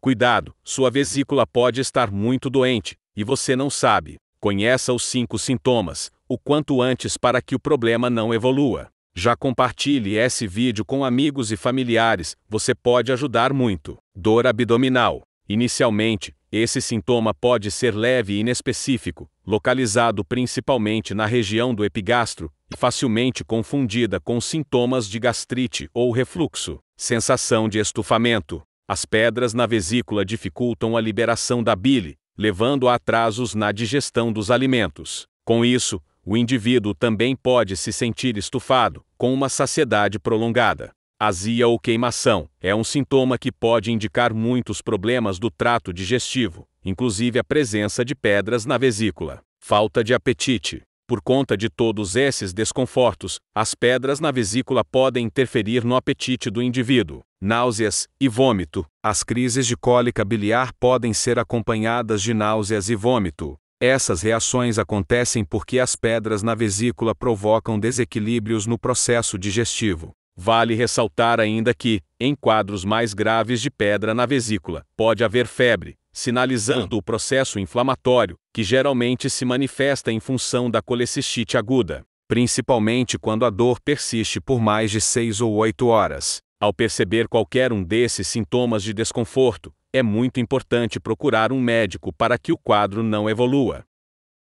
Cuidado, sua vesícula pode estar muito doente, e você não sabe. Conheça os cinco sintomas, o quanto antes para que o problema não evolua. Já compartilhe esse vídeo com amigos e familiares, você pode ajudar muito. Dor abdominal. Inicialmente, esse sintoma pode ser leve e inespecífico, localizado principalmente na região do epigastro, e facilmente confundida com sintomas de gastrite ou refluxo. Sensação de estufamento. As pedras na vesícula dificultam a liberação da bile, levando a atrasos na digestão dos alimentos. Com isso, o indivíduo também pode se sentir estufado, com uma saciedade prolongada. Azia ou queimação é um sintoma que pode indicar muitos problemas do trato digestivo, inclusive a presença de pedras na vesícula. Falta de apetite. Por conta de todos esses desconfortos, as pedras na vesícula podem interferir no apetite do indivíduo. Náuseas e vômito. As crises de cólica biliar podem ser acompanhadas de náuseas e vômito. Essas reações acontecem porque as pedras na vesícula provocam desequilíbrios no processo digestivo. Vale ressaltar ainda que, em quadros mais graves de pedra na vesícula, pode haver febre, sinalizando o processo inflamatório, que geralmente se manifesta em função da colecistite aguda, principalmente quando a dor persiste por mais de 6 ou 8 horas. Ao perceber qualquer um desses sintomas de desconforto, é muito importante procurar um médico para que o quadro não evolua.